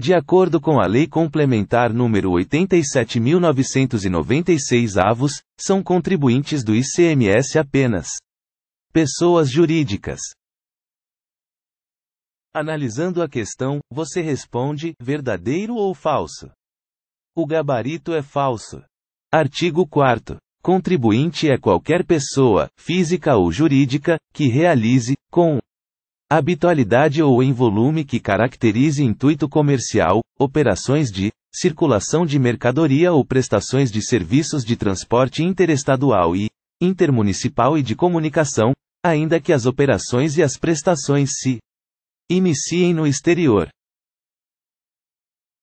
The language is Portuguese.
De acordo com a Lei Complementar número 87.996 avos, são contribuintes do ICMS apenas pessoas jurídicas. Analisando a questão, você responde: verdadeiro ou falso? O gabarito é falso. Artigo 4. Contribuinte é qualquer pessoa, física ou jurídica, que realize, com Habitualidade ou em volume que caracterize intuito comercial, operações de circulação de mercadoria ou prestações de serviços de transporte interestadual e intermunicipal e de comunicação, ainda que as operações e as prestações se iniciem no exterior.